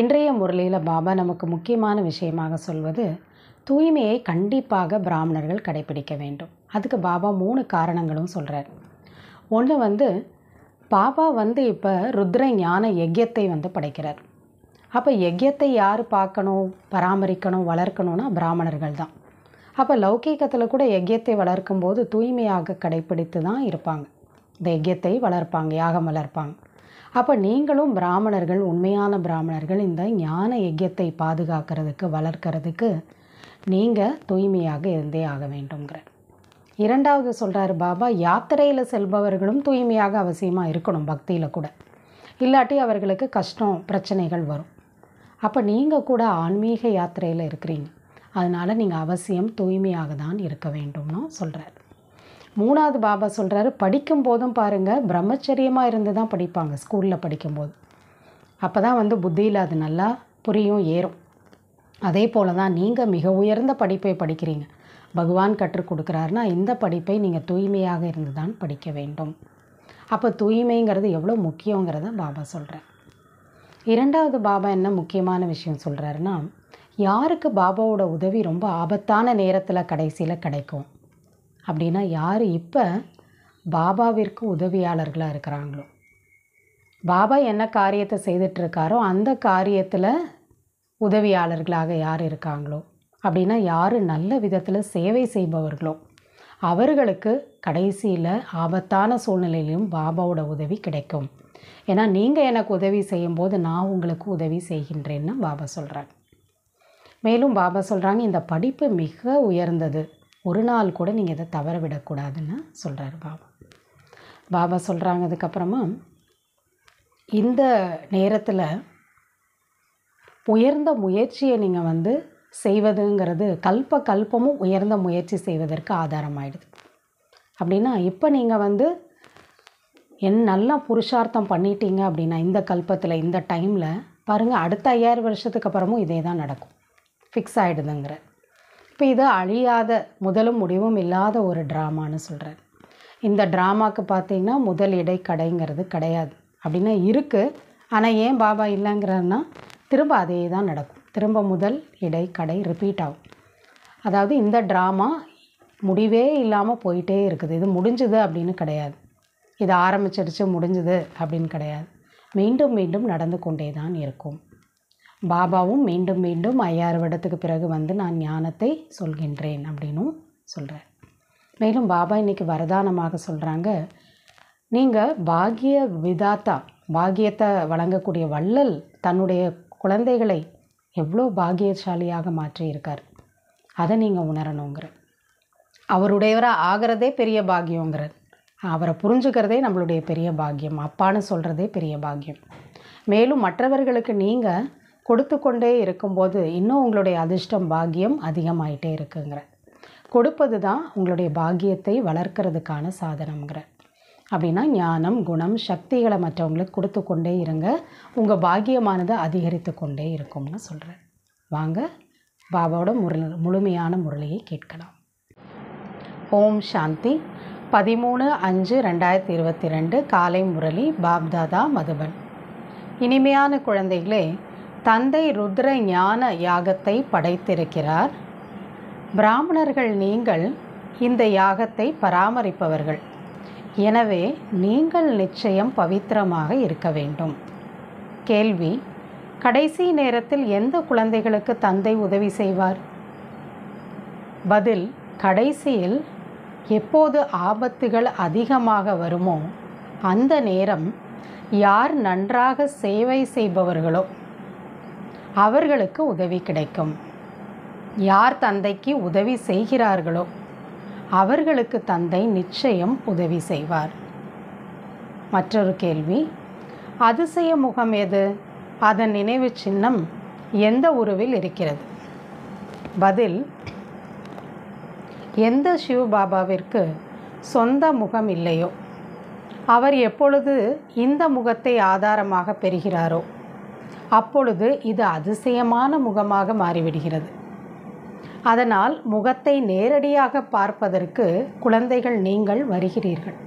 இன்றைய முரளியில் பாபா நமக்கு முக்கியமான விஷயமாக சொல்வது தூய்மையை கண்டிப்பாக பிராமணர்கள் கடைபிடிக்க வேண்டும் அதுக்கு பாபா மூணு காரணங்களும் சொல்கிறார் ஒன்று வந்து பாபா வந்து இப்போ ருத்ர ஞான யஜ்யத்தை வந்து படைக்கிறார் அப்போ யஜ்யத்தை யார் பார்க்கணும் பராமரிக்கணும் வளர்க்கணும்னா பிராமணர்கள் தான் அப்போ லௌகீகத்தில் கூட யஜ்யத்தை வளர்க்கும்போது தூய்மையாக கடைப்பிடித்து தான் இருப்பாங்க இந்த யஜ்யத்தை வளர்ப்பாங்க யாகம் வளர்ப்பாங்க அப்போ நீங்களும் பிராமணர்கள் உண்மையான பிராமணர்கள் இந்த ஞான யஜ்யத்தை பாதுகாக்கிறதுக்கு வளர்க்கறதுக்கு நீங்கள் தூய்மையாக இருந்தே ஆக வேண்டும்ங்கிற இரண்டாவது சொல்கிறார் பாபா யாத்திரையில் செல்பவர்களும் தூய்மையாக அவசியமாக இருக்கணும் பக்தியில் கூட இல்லாட்டி அவர்களுக்கு கஷ்டம் பிரச்சனைகள் வரும் அப்போ நீங்கள் கூட ஆன்மீக யாத்திரையில் இருக்கிறீங்க அதனால் நீங்கள் அவசியம் தூய்மையாக தான் இருக்க வேண்டும்னு சொல்கிறார் மூணாவது பாபா சொல்கிறாரு படிக்கும் போதும் பாருங்கள் பிரம்மச்சரியமாக இருந்து தான் படிப்பாங்க ஸ்கூலில் படிக்கும்போது அப்போ தான் வந்து புத்தியில் அது நல்லா புரியும் ஏறும் அதே போல் தான் நீங்கள் மிக உயர்ந்த படிப்பை படிக்கிறீங்க பகவான் கற்றுக் கொடுக்குறாருன்னா இந்த படிப்பை நீங்கள் தூய்மையாக இருந்து தான் படிக்க வேண்டும் அப்போ தூய்மைங்கிறது எவ்வளோ முக்கியங்கிறத பாபா சொல்கிறேன் இரண்டாவது பாபா என்ன முக்கியமான விஷயம் சொல்கிறாருன்னா யாருக்கு பாபாவோட உதவி ரொம்ப ஆபத்தான நேரத்தில் கடைசியில் கிடைக்கும் அப்படின்னா யார் இப்போ பாபாவிற்கு உதவியாளர்களாக இருக்கிறாங்களோ பாபா என்ன காரியத்தை செய்துட்ருக்காரோ அந்த காரியத்தில் உதவியாளர்களாக யார் இருக்காங்களோ அப்படின்னா யார் நல்ல விதத்தில் சேவை செய்பவர்களோ அவர்களுக்கு கடைசியில் ஆபத்தான சூழ்நிலையிலும் பாபாவோட உதவி கிடைக்கும் ஏன்னா நீங்கள் எனக்கு உதவி செய்யும்போது நான் உங்களுக்கு உதவி செய்கின்றேன்னு பாபா சொல்கிறாங்க மேலும் பாபா சொல்கிறாங்க இந்த படிப்பு மிக உயர்ந்தது ஒரு நாள் கூட நீங்கள் இதை தவற விடக்கூடாதுன்னு சொல்கிறாரு பாபா பாபா சொல்கிறாங்க அதுக்கப்புறமா இந்த நேரத்தில் உயர்ந்த முயற்சியை நீங்கள் வந்து செய்வதுங்கிறது கல்ப கல்பமும் உயர்ந்த முயற்சி செய்வதற்கு ஆதாரமாயிடுது அப்படின்னா இப்போ நீங்கள் வந்து என் நல்லா புருஷார்த்தம் பண்ணிட்டீங்க அப்படின்னா இந்த கல்பத்தில் இந்த டைமில் பாருங்கள் அடுத்த ஐயாயிரம் வருஷத்துக்கு அப்புறமும் இதே தான் நடக்கும் ஃபிக்ஸ் ஆகிடுதுங்கிற இப்போ இது அழியாத முதலும் முடிவும் இல்லாத ஒரு ட்ராமான்னு சொல்கிறார் இந்த ட்ராமாவுக்கு பார்த்தீங்கன்னா முதல் இடை கடைங்கிறது கிடையாது அப்படின்னா இருக்குது ஆனால் ஏன் பாபா இல்லைங்கிறன்னா திரும்ப அதே தான் நடக்கும் திரும்ப முதல் இடை கடை ரிப்பீட் ஆகும் அதாவது இந்த ட்ராமா முடிவே இல்லாமல் போயிட்டே இருக்குது இது முடிஞ்சுது அப்படின்னு கிடையாது இது ஆரம்பிச்சிருச்சு முடிஞ்சுது அப்படின்னு கிடையாது மீண்டும் மீண்டும் நடந்து கொண்டே தான் இருக்கும் பாபாவும் மீண்டும் மீண்டும் ஐயாறு வருடத்துக்கு பிறகு வந்து நான் ஞானத்தை சொல்கின்றேன் அப்படின்னும் சொல்கிறார் மேலும் பாபா இன்றைக்கி வரதானமாக சொல்கிறாங்க நீங்கள் பாகிய விதாத்தா பாகியத்தை வழங்கக்கூடிய வள்ளல் தன்னுடைய குழந்தைகளை எவ்வளோ பாகியசாலியாக மாற்றியிருக்கார் அதை நீங்கள் உணரணுங்கிற அவருடையவராக ஆகிறதே பெரிய பாகியங்கிற அவரை புரிஞ்சுக்கிறதே நம்மளுடைய பெரிய பாக்கியம் அப்பான்னு சொல்கிறதே பெரிய பாக்கியம் மேலும் மற்றவர்களுக்கு நீங்கள் கொடுத்து கொண்டே இருக்கும்போது இன்னும் உங்களுடைய அதிர்ஷ்டம் பாக்கியம் அதிகமாயிட்டே இருக்குங்கிற கொடுப்பது தான் உங்களுடைய பாக்கியத்தை வளர்க்கறதுக்கான சாதனங்கிற அப்படின்னா ஞானம் குணம் சக்திகளை மற்றவங்களுக்கு கொடுத்து கொண்டே இருங்க உங்கள் பாக்கியமானது அதிகரித்து கொண்டே இருக்கும்னு சொல்கிறேன் வாங்க பாபாவோட முரளி முழுமையான முரளியை கேட்கலாம் ஓம் சாந்தி பதிமூணு அஞ்சு ரெண்டாயிரத்தி இருபத்தி ரெண்டு காலை முரளி பாப்தாதா மதுபன் இனிமையான குழந்தைகளே தந்தை ருத்ர ஞான யாகத்தை படைத்திருக்கிறார் பிராமணர்கள் நீங்கள் இந்த யாகத்தை பராமரிப்பவர்கள் எனவே நீங்கள் நிச்சயம் பவித்திரமாக இருக்க வேண்டும் கேள்வி கடைசி நேரத்தில் எந்த குழந்தைகளுக்கு தந்தை உதவி செய்வார் பதில் கடைசியில் எப்போது ஆபத்துகள் அதிகமாக வருமோ அந்த நேரம் யார் நன்றாக சேவை செய்பவர்களோ அவர்களுக்கு உதவி கிடைக்கும் யார் தந்தைக்கு உதவி செய்கிறார்களோ அவர்களுக்கு தந்தை நிச்சயம் உதவி செய்வார் மற்றொரு கேள்வி அதிசய முகம் எது அதன் நினைவு சின்னம் எந்த உருவில் இருக்கிறது பதில் எந்த பாபாவிற்கு சொந்த முகம் இல்லையோ அவர் எப்பொழுது இந்த முகத்தை ஆதாரமாக பெறுகிறாரோ அப்பொழுது இது அதிசயமான முகமாக மாறிவிடுகிறது அதனால் முகத்தை நேரடியாக பார்ப்பதற்கு குழந்தைகள் நீங்கள் வருகிறீர்கள்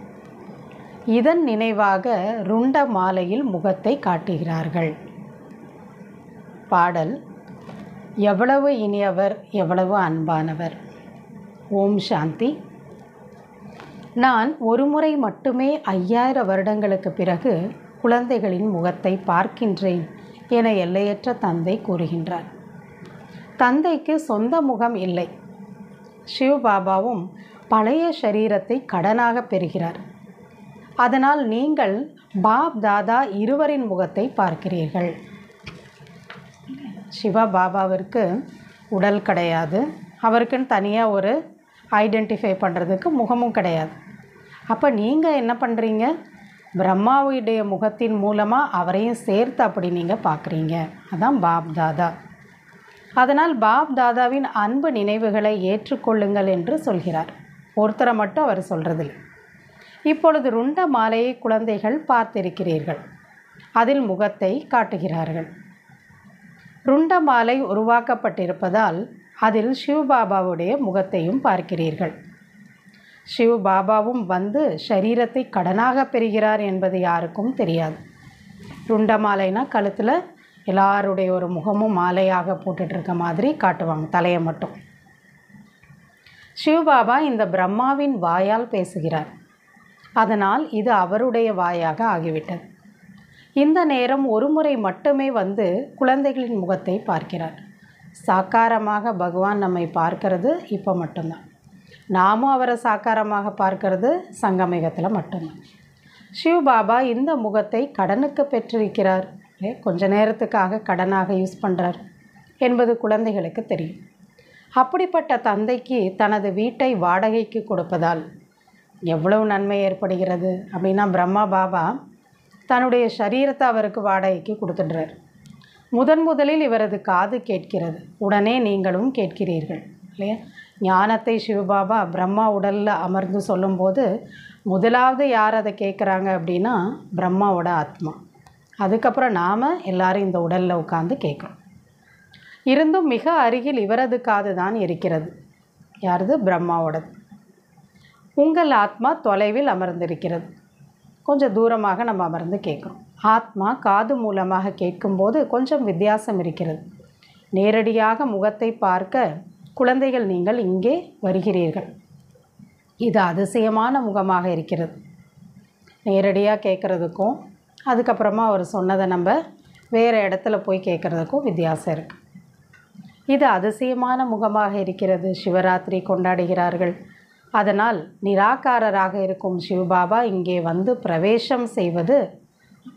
இதன் நினைவாக ருண்ட மாலையில் முகத்தை காட்டுகிறார்கள் பாடல் எவ்வளவு இனியவர் எவ்வளவு அன்பானவர் ஓம் சாந்தி நான் ஒருமுறை மட்டுமே ஐயாயிரம் வருடங்களுக்கு பிறகு குழந்தைகளின் முகத்தை பார்க்கின்றேன் என எல்லையற்ற தந்தை கூறுகின்றார் தந்தைக்கு சொந்த முகம் இல்லை சிவபாபாவும் பழைய சரீரத்தை கடனாக பெறுகிறார் அதனால் நீங்கள் பாப் தாதா இருவரின் முகத்தை பார்க்கிறீர்கள் சிவபாபாவிற்கு பாபாவிற்கு உடல் கிடையாது அவருக்குன்னு தனியாக ஒரு ஐடென்டிஃபை பண்ணுறதுக்கு முகமும் கிடையாது அப்போ நீங்கள் என்ன பண்ணுறீங்க பிரம்மாவுடைய முகத்தின் மூலமாக அவரையும் சேர்த்து அப்படி நீங்கள் பார்க்குறீங்க அதான் பாப் தாதா அதனால் பாப் தாதாவின் அன்பு நினைவுகளை ஏற்றுக்கொள்ளுங்கள் என்று சொல்கிறார் ஒருத்தரை மட்டும் அவர் சொல்கிறதில்லை இப்பொழுது ருண்ட மாலையை குழந்தைகள் பார்த்திருக்கிறீர்கள் அதில் முகத்தை காட்டுகிறார்கள் ருண்ட மாலை உருவாக்கப்பட்டிருப்பதால் அதில் சிவபாபாவுடைய முகத்தையும் பார்க்கிறீர்கள் சிவ பாபாவும் வந்து சரீரத்தை கடனாக பெறுகிறார் என்பது யாருக்கும் தெரியாது ருண்ட மாலைனா கழுத்தில் எல்லாருடைய ஒரு முகமும் மாலையாக போட்டுட்ருக்க மாதிரி காட்டுவாங்க தலையை மட்டும் சிவபாபா இந்த பிரம்மாவின் வாயால் பேசுகிறார் அதனால் இது அவருடைய வாயாக ஆகிவிட்டது இந்த நேரம் ஒரு முறை மட்டுமே வந்து குழந்தைகளின் முகத்தை பார்க்கிறார் சாக்காரமாக பகவான் நம்மை பார்க்கிறது இப்போ மட்டும்தான் நாமும் அவரை சாக்காரமாக பார்க்கறது சங்கமேகத்தில் மட்டும்தான் பாபா இந்த முகத்தை கடனுக்கு பெற்றிருக்கிறார் கொஞ்ச நேரத்துக்காக கடனாக யூஸ் பண்ணுறார் என்பது குழந்தைகளுக்கு தெரியும் அப்படிப்பட்ட தந்தைக்கு தனது வீட்டை வாடகைக்கு கொடுப்பதால் எவ்வளவு நன்மை ஏற்படுகிறது அப்படின்னா பிரம்மா பாபா தன்னுடைய சரீரத்தை அவருக்கு வாடகைக்கு கொடுத்துடுறார் முதன் முதலில் இவரது காது கேட்கிறது உடனே நீங்களும் கேட்கிறீர்கள் இல்லையா ஞானத்தை சிவபாபா பிரம்மா உடலில் அமர்ந்து சொல்லும்போது முதலாவது யார் அதை கேட்குறாங்க அப்படின்னா பிரம்மாவோட ஆத்மா அதுக்கப்புறம் நாம் எல்லாரும் இந்த உடலில் உட்காந்து கேட்குறோம் இருந்தும் மிக அருகில் இவரது காது தான் இருக்கிறது யாரது பிரம்மாவோடது உங்கள் ஆத்மா தொலைவில் அமர்ந்திருக்கிறது கொஞ்சம் தூரமாக நம்ம அமர்ந்து கேட்குறோம் ஆத்மா காது மூலமாக கேட்கும்போது கொஞ்சம் வித்தியாசம் இருக்கிறது நேரடியாக முகத்தை பார்க்க குழந்தைகள் நீங்கள் இங்கே வருகிறீர்கள் இது அதிசயமான முகமாக இருக்கிறது நேரடியாக கேட்குறதுக்கும் அதுக்கப்புறமா அவர் சொன்னதை நம்ம வேறு இடத்துல போய் கேட்குறதுக்கும் வித்தியாசம் இருக்குது இது அதிசயமான முகமாக இருக்கிறது சிவராத்திரி கொண்டாடுகிறார்கள் அதனால் நிராகாரராக இருக்கும் சிவபாபா இங்கே வந்து பிரவேசம் செய்வது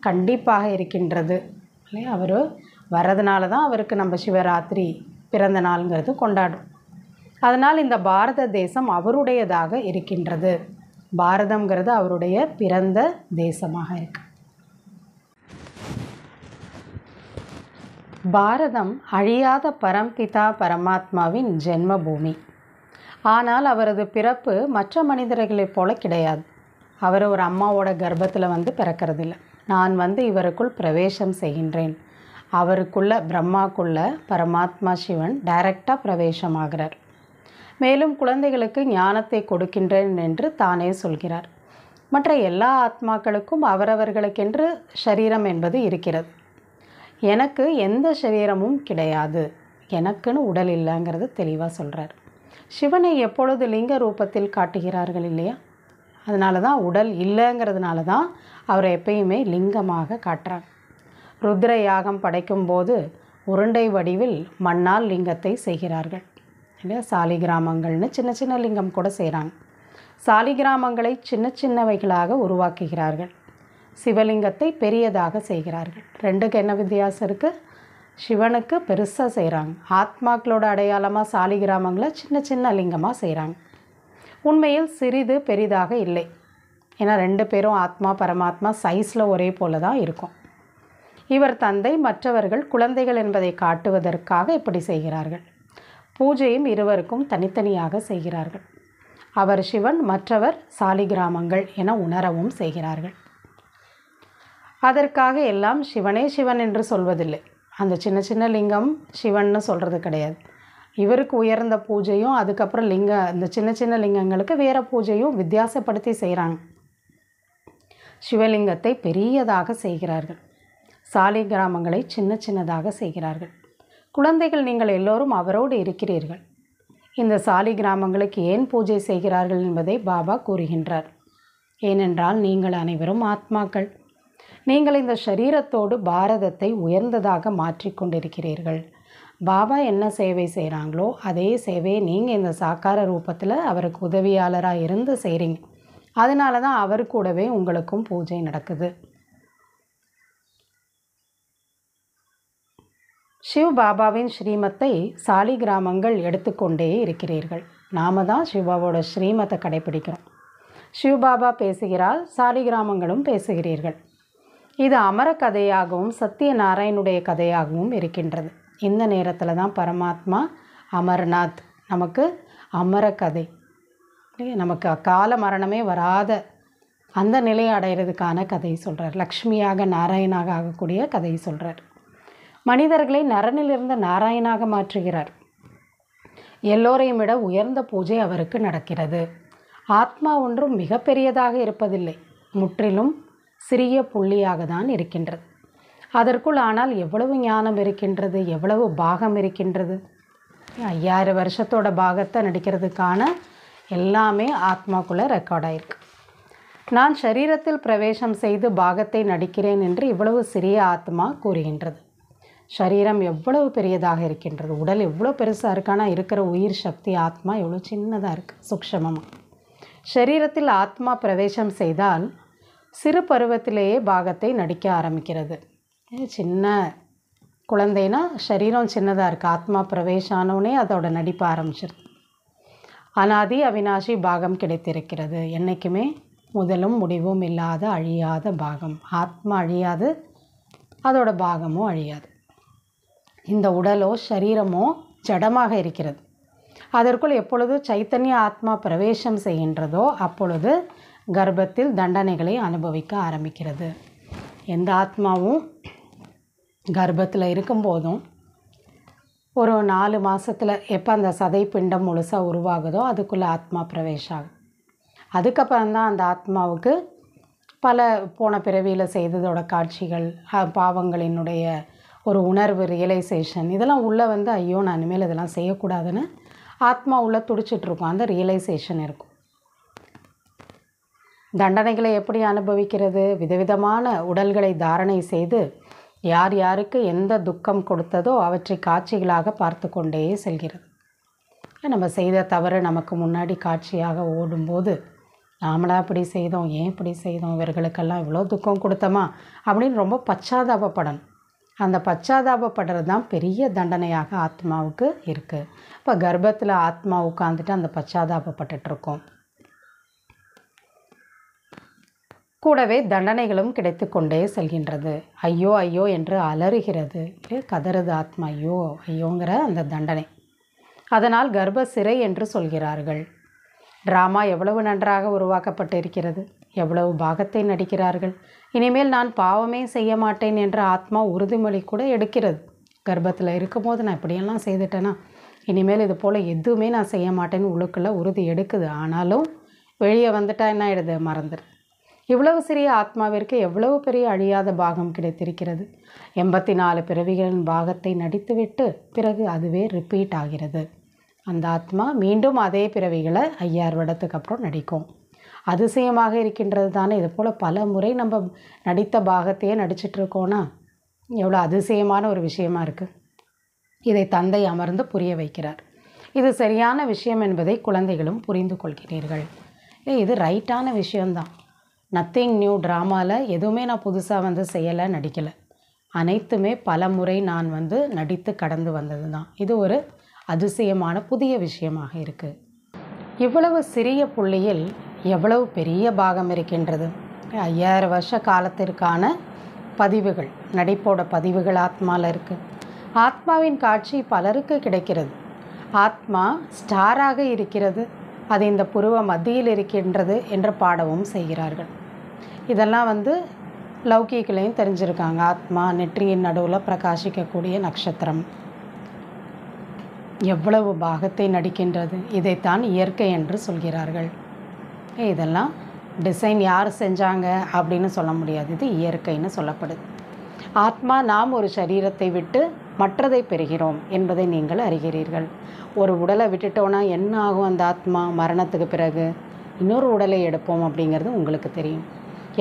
கண்டிப்பாக இருக்கின்றது அவர் வரதுனால தான் அவருக்கு நம்ம சிவராத்திரி பிறந்த நாளுங்கிறது கொண்டாடும் அதனால் இந்த பாரத தேசம் அவருடையதாக இருக்கின்றது பாரதங்கிறது அவருடைய பிறந்த தேசமாக இருக்கு பாரதம் அழியாத பரம்பிதா பரமாத்மாவின் ஜென்ம பூமி ஆனால் அவரது பிறப்பு மற்ற மனிதர்களைப் போல கிடையாது அவர் ஒரு அம்மாவோட கர்ப்பத்தில் வந்து பிறக்கிறதில்ல நான் வந்து இவருக்குள் பிரவேசம் செய்கின்றேன் அவருக்குள்ள பிரம்மாக்குள்ள பரமாத்மா சிவன் டைரக்டாக பிரவேசமாகிறார் மேலும் குழந்தைகளுக்கு ஞானத்தை கொடுக்கின்றேன் என்று தானே சொல்கிறார் மற்ற எல்லா ஆத்மாக்களுக்கும் அவரவர்களுக்கென்று சரீரம் என்பது இருக்கிறது எனக்கு எந்த சரீரமும் கிடையாது எனக்குன்னு உடல் இல்லைங்கிறது தெளிவாக சொல்கிறார் சிவனை எப்பொழுது லிங்க ரூபத்தில் காட்டுகிறார்கள் இல்லையா அதனால தான் உடல் இல்லைங்கிறதுனால தான் அவரை எப்பயுமே லிங்கமாக காட்டுறாங்க ருத்ர யாகம் போது உருண்டை வடிவில் மண்ணால் லிங்கத்தை செய்கிறார்கள் இல்லையா சாலிகிராமங்கள்னு சின்ன சின்ன லிங்கம் கூட செய்கிறாங்க சாலிகிராமங்களை சின்ன சின்னவைகளாக உருவாக்குகிறார்கள் சிவலிங்கத்தை பெரியதாக செய்கிறார்கள் ரெண்டுக்கு என்ன வித்தியாசம் இருக்குது சிவனுக்கு பெருசாக செய்கிறாங்க ஆத்மாக்களோட அடையாளமாக சாலிகிராமங்களை சின்ன சின்ன லிங்கமாக செய்கிறாங்க உண்மையில் சிறிது பெரிதாக இல்லை ஏன்னா ரெண்டு பேரும் ஆத்மா பரமாத்மா சைஸில் ஒரே போல் தான் இருக்கும் இவர் தந்தை மற்றவர்கள் குழந்தைகள் என்பதை காட்டுவதற்காக இப்படி செய்கிறார்கள் பூஜையும் இருவருக்கும் தனித்தனியாக செய்கிறார்கள் அவர் சிவன் மற்றவர் சாலிகிராமங்கள் என உணரவும் செய்கிறார்கள் அதற்காக எல்லாம் சிவனே சிவன் என்று சொல்வதில்லை அந்த சின்ன சின்ன லிங்கம் சிவன்னு சொல்கிறது கிடையாது இவருக்கு உயர்ந்த பூஜையும் அதுக்கப்புறம் லிங்க இந்த சின்ன சின்ன லிங்கங்களுக்கு வேறு பூஜையும் வித்தியாசப்படுத்தி செய்கிறாங்க சிவலிங்கத்தை பெரியதாக செய்கிறார்கள் சாலை கிராமங்களை சின்ன சின்னதாக செய்கிறார்கள் குழந்தைகள் நீங்கள் எல்லோரும் அவரோடு இருக்கிறீர்கள் இந்த சாலை கிராமங்களுக்கு ஏன் பூஜை செய்கிறார்கள் என்பதை பாபா கூறுகின்றார் ஏனென்றால் நீங்கள் அனைவரும் ஆத்மாக்கள் நீங்கள் இந்த சரீரத்தோடு பாரதத்தை உயர்ந்ததாக மாற்றிக்கொண்டிருக்கிறீர்கள் பாபா என்ன சேவை செய்கிறாங்களோ அதே சேவையை நீங்கள் இந்த சாக்கார ரூபத்தில் அவருக்கு உதவியாளராக இருந்து செய்கிறீங்க அதனால தான் அவர் கூடவே உங்களுக்கும் பூஜை நடக்குது சிவ் பாபாவின் ஸ்ரீமத்தை சாலிகிராமங்கள் எடுத்துக்கொண்டே இருக்கிறீர்கள் நாம தான் சிவாவோட ஸ்ரீமத்தை கடைபிடிக்கிறோம் சிவபாபா பேசுகிறார் சாலிகிராமங்களும் பேசுகிறீர்கள் இது அமர கதையாகவும் சத்யநாராயணுடைய கதையாகவும் இருக்கின்றது இந்த நேரத்தில் தான் பரமாத்மா அமர்நாத் நமக்கு அமர கதை நமக்கு அக்கால மரணமே வராத அந்த நிலையை அடைகிறதுக்கான கதை சொல்கிறார் லக்ஷ்மியாக நாராயணாக ஆகக்கூடிய கதை சொல்கிறார் மனிதர்களை நரனிலிருந்து நாராயணாக மாற்றுகிறார் எல்லோரையும் விட உயர்ந்த பூஜை அவருக்கு நடக்கிறது ஆத்மா ஒன்றும் மிகப்பெரியதாக இருப்பதில்லை முற்றிலும் சிறிய புள்ளியாக தான் இருக்கின்றது அதற்குள் ஆனால் எவ்வளவு ஞானம் இருக்கின்றது எவ்வளவு பாகம் இருக்கின்றது ஐயாயிரம் வருஷத்தோட பாகத்தை நடிக்கிறதுக்கான எல்லாமே ஆத்மாக்குள்ளே ரெக்கார்ட் ஆயிருக்கு நான் சரீரத்தில் பிரவேசம் செய்து பாகத்தை நடிக்கிறேன் என்று இவ்வளவு சிறிய ஆத்மா கூறுகின்றது சரீரம் எவ்வளவு பெரியதாக இருக்கின்றது உடல் எவ்வளோ பெருசாக இருக்கானா இருக்கிற உயிர் சக்தி ஆத்மா எவ்வளோ சின்னதாக இருக்குது சுக்ஷமமாக சரீரத்தில் ஆத்மா பிரவேசம் செய்தால் சிறு பருவத்திலேயே பாகத்தை நடிக்க ஆரம்பிக்கிறது சின்ன குழந்தைனா சரீரம் சின்னதாக இருக்குது ஆத்மா பிரவேசானோடனே அதோட நடிப்பு ஆரம்பிச்சிருது அனாதி அவினாசி பாகம் கிடைத்திருக்கிறது என்றைக்குமே முதலும் முடிவும் இல்லாத அழியாத பாகம் ஆத்மா அழியாது அதோட பாகமும் அழியாது இந்த உடலோ சரீரமோ ஜடமாக இருக்கிறது அதற்குள் எப்பொழுது சைத்தன்ய ஆத்மா பிரவேசம் செய்கின்றதோ அப்பொழுது கர்ப்பத்தில் தண்டனைகளை அனுபவிக்க ஆரம்பிக்கிறது எந்த ஆத்மாவும் கர்ப்பத்தில் இருக்கும்போதும் ஒரு நாலு மாதத்தில் எப்போ அந்த சதை பிண்டம் முழுசாக உருவாகுதோ அதுக்குள்ளே ஆத்மா பிரவேஷம் ஆகும் அந்த ஆத்மாவுக்கு பல போன பிறவியில் செய்ததோட காட்சிகள் பாவங்களினுடைய ஒரு உணர்வு ரியலைசேஷன் இதெல்லாம் உள்ளே வந்து ஐயோ நான் இனிமேல் இதெல்லாம் செய்யக்கூடாதுன்னு ஆத்மா உள்ளே துடிச்சிட்ருக்கும் அந்த ரியலைசேஷன் இருக்கும் தண்டனைகளை எப்படி அனுபவிக்கிறது விதவிதமான உடல்களை தாரணை செய்து யார் யாருக்கு எந்த துக்கம் கொடுத்ததோ அவற்றை காட்சிகளாக பார்த்து கொண்டே செல்கிறது நம்ம செய்த தவறு நமக்கு முன்னாடி காட்சியாக ஓடும்போது நாமளாக இப்படி செய்தோம் ஏன் இப்படி செய்தோம் இவர்களுக்கெல்லாம் இவ்வளோ துக்கம் கொடுத்தோமா அப்படின்னு ரொம்ப பச்சாதாபப்படணும் அந்த பச்சாதாபப்படுறது தான் பெரிய தண்டனையாக ஆத்மாவுக்கு இருக்குது இப்போ கர்ப்பத்தில் ஆத்மா உட்காந்துட்டு அந்த பச்சாதாபப்பட்டுருக்கோம் கூடவே தண்டனைகளும் கிடைத்து கொண்டே செல்கின்றது ஐயோ ஐயோ என்று அலறுகிறது கதறது ஆத்மா ஐயோ ஐயோங்கிற அந்த தண்டனை அதனால் கர்ப்ப சிறை என்று சொல்கிறார்கள் ட்ராமா எவ்வளவு நன்றாக உருவாக்கப்பட்டு இருக்கிறது எவ்வளவு பாகத்தை நடிக்கிறார்கள் இனிமேல் நான் பாவமே செய்ய மாட்டேன் என்ற ஆத்மா உறுதிமொழி கூட எடுக்கிறது கர்ப்பத்தில் இருக்கும்போது நான் இப்படியெல்லாம் செய்துட்டேன்னா இனிமேல் இது போல் எதுவுமே நான் செய்ய மாட்டேன்னு உள்ளுக்குள்ளே உறுதி எடுக்குது ஆனாலும் வெளியே வந்துட்டா என்ன ஆயிடுது மறந்துடு இவ்வளவு சிறிய ஆத்மாவிற்கு எவ்வளவு பெரிய அழியாத பாகம் கிடைத்திருக்கிறது எண்பத்தி நாலு பிறவிகளின் பாகத்தை நடித்துவிட்டு பிறகு அதுவே ரிப்பீட் ஆகிறது அந்த ஆத்மா மீண்டும் அதே பிறவிகளை ஐயாறு வருடத்துக்கு அப்புறம் நடிக்கும் அதிசயமாக இருக்கின்றது தானே இது போல் பல முறை நம்ம நடித்த பாகத்தையே நடிச்சிட்ருக்கோன்னா எவ்வளோ அதிசயமான ஒரு விஷயமா இருக்குது இதை தந்தை அமர்ந்து புரிய வைக்கிறார் இது சரியான விஷயம் என்பதை குழந்தைகளும் புரிந்து கொள்கிறீர்கள் இது ரைட்டான விஷயந்தான் நத்திங் நியூ ட்ராமாவில் எதுவுமே நான் புதுசாக வந்து செய்யலை நடிக்கலை அனைத்துமே பல முறை நான் வந்து நடித்து கடந்து வந்தது தான் இது ஒரு அதிசயமான புதிய விஷயமாக இருக்குது இவ்வளவு சிறிய புள்ளியில் எவ்வளவு பெரிய பாகம் இருக்கின்றது ஐயாயிரம் வருஷ காலத்திற்கான பதிவுகள் நடிப்போட பதிவுகள் ஆத்மாவில் இருக்குது ஆத்மாவின் காட்சி பலருக்கு கிடைக்கிறது ஆத்மா ஸ்டாராக இருக்கிறது அது இந்த புருவ மத்தியில் இருக்கின்றது என்று பாடவும் செய்கிறார்கள் இதெல்லாம் வந்து லௌகீகளையும் தெரிஞ்சிருக்காங்க ஆத்மா நெற்றியின் நடுவில் பிரகாசிக்கக்கூடிய நட்சத்திரம் எவ்வளவு பாகத்தை நடிக்கின்றது இதைத்தான் இயற்கை என்று சொல்கிறார்கள் இதெல்லாம் டிசைன் யார் செஞ்சாங்க அப்படின்னு சொல்ல முடியாது இது இயற்கைன்னு சொல்லப்படுது ஆத்மா நாம் ஒரு சரீரத்தை விட்டு மற்றதை பெறுகிறோம் என்பதை நீங்கள் அறிகிறீர்கள் ஒரு உடலை விட்டுட்டோன்னா என்ன ஆகும் அந்த ஆத்மா மரணத்துக்கு பிறகு இன்னொரு உடலை எடுப்போம் அப்படிங்கிறது உங்களுக்கு தெரியும்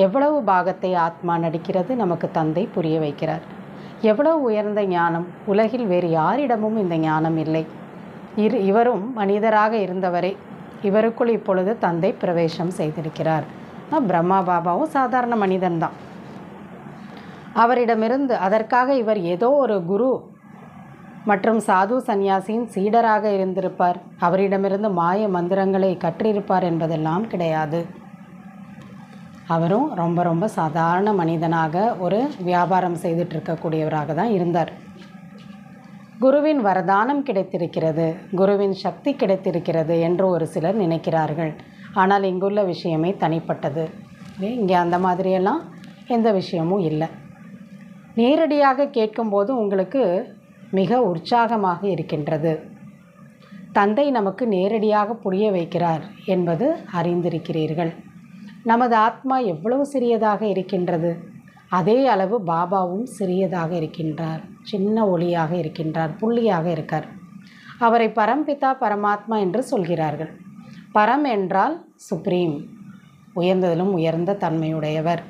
எவ்வளவு பாகத்தை ஆத்மா நடிக்கிறது நமக்கு தந்தை புரிய வைக்கிறார் எவ்வளவு உயர்ந்த ஞானம் உலகில் வேறு யாரிடமும் இந்த ஞானம் இல்லை இரு இவரும் மனிதராக இருந்தவரை இவருக்குள் இப்பொழுது தந்தை பிரவேசம் செய்திருக்கிறார் பிரம்மா பாபாவும் சாதாரண மனிதன்தான் அவரிடமிருந்து அதற்காக இவர் ஏதோ ஒரு குரு மற்றும் சாது சந்நியாசியின் சீடராக இருந்திருப்பார் அவரிடமிருந்து மாய மந்திரங்களை கற்றிருப்பார் என்பதெல்லாம் கிடையாது அவரும் ரொம்ப ரொம்ப சாதாரண மனிதனாக ஒரு வியாபாரம் செய்துட்டு இருக்கக்கூடியவராக தான் இருந்தார் குருவின் வரதானம் கிடைத்திருக்கிறது குருவின் சக்தி கிடைத்திருக்கிறது என்று ஒரு சிலர் நினைக்கிறார்கள் ஆனால் இங்குள்ள விஷயமே தனிப்பட்டது இங்கே அந்த மாதிரியெல்லாம் எந்த விஷயமும் இல்லை நேரடியாக கேட்கும்போது உங்களுக்கு மிக உற்சாகமாக இருக்கின்றது தந்தை நமக்கு நேரடியாக புரிய வைக்கிறார் என்பது அறிந்திருக்கிறீர்கள் நமது ஆத்மா எவ்வளவு சிறியதாக இருக்கின்றது அதே அளவு பாபாவும் சிறியதாக இருக்கின்றார் சின்ன ஒளியாக இருக்கின்றார் புள்ளியாக இருக்கார் அவரை பரம்பிதா பரமாத்மா என்று சொல்கிறார்கள் பரம் என்றால் சுப்ரீம் உயர்ந்ததிலும் உயர்ந்த தன்மையுடையவர்